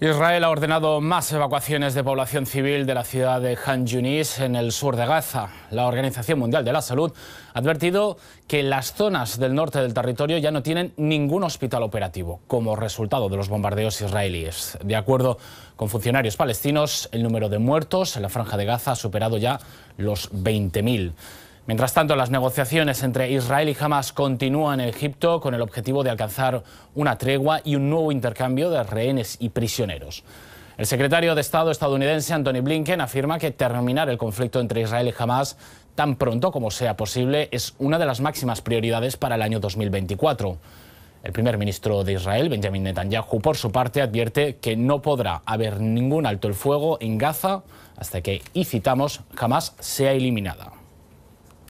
Israel ha ordenado más evacuaciones de población civil de la ciudad de Han Yunis en el sur de Gaza. La Organización Mundial de la Salud ha advertido que las zonas del norte del territorio ya no tienen ningún hospital operativo como resultado de los bombardeos israelíes. De acuerdo con funcionarios palestinos, el número de muertos en la franja de Gaza ha superado ya los 20.000. Mientras tanto, las negociaciones entre Israel y Hamas continúan en Egipto con el objetivo de alcanzar una tregua y un nuevo intercambio de rehenes y prisioneros. El secretario de Estado estadounidense Anthony Blinken afirma que terminar el conflicto entre Israel y Hamas tan pronto como sea posible es una de las máximas prioridades para el año 2024. El primer ministro de Israel, Benjamin Netanyahu, por su parte, advierte que no podrá haber ningún alto el fuego en Gaza hasta que, y citamos, Hamas sea eliminada.